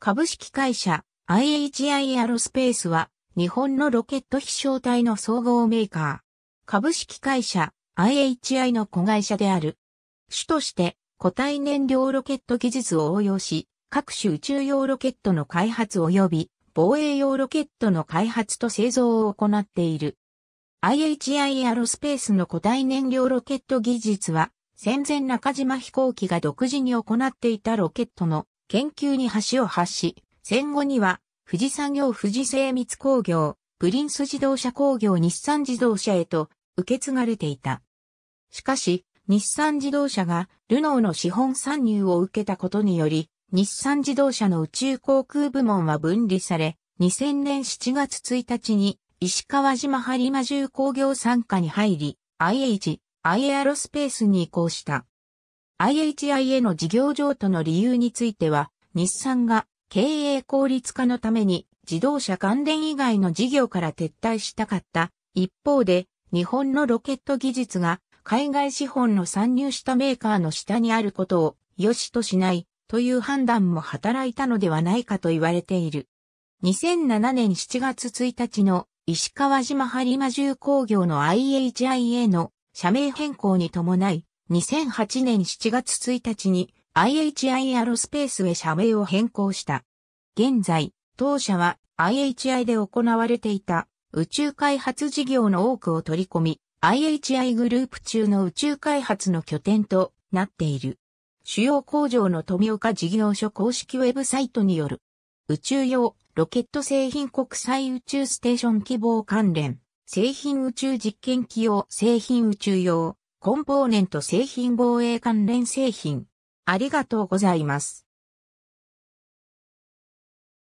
株式会社 IHI アロスペースは日本のロケット飛翔体の総合メーカー。株式会社 IHI の子会社である。主として固体燃料ロケット技術を応用し、各種宇宙用ロケットの開発及び防衛用ロケットの開発と製造を行っている。IHI アロスペースの固体燃料ロケット技術は、戦前中島飛行機が独自に行っていたロケットの研究に橋を発し、戦後には、富士産業富士精密工業、プリンス自動車工業日産自動車へと受け継がれていた。しかし、日産自動車がルノーの資本参入を受けたことにより、日産自動車の宇宙航空部門は分離され、2000年7月1日に石川島播磨重工業参加に入り、IH、i イアロスペースに移行した。IHI への事業譲渡の理由については、日産が経営効率化のために自動車関連以外の事業から撤退したかった。一方で、日本のロケット技術が海外資本の参入したメーカーの下にあることを良しとしないという判断も働いたのではないかと言われている。2007年7月1日の石川島播磨重工業の IHIA の社名変更に伴い、2008年7月1日に IHI アロスペースへ社名を変更した。現在、当社は IHI で行われていた宇宙開発事業の多くを取り込み、IHI グループ中の宇宙開発の拠点となっている。主要工場の富岡事業所公式ウェブサイトによる宇宙用ロケット製品国際宇宙ステーション希望関連製品宇宙実験機用製品宇宙用コンポーネント製品防衛関連製品。ありがとうございます。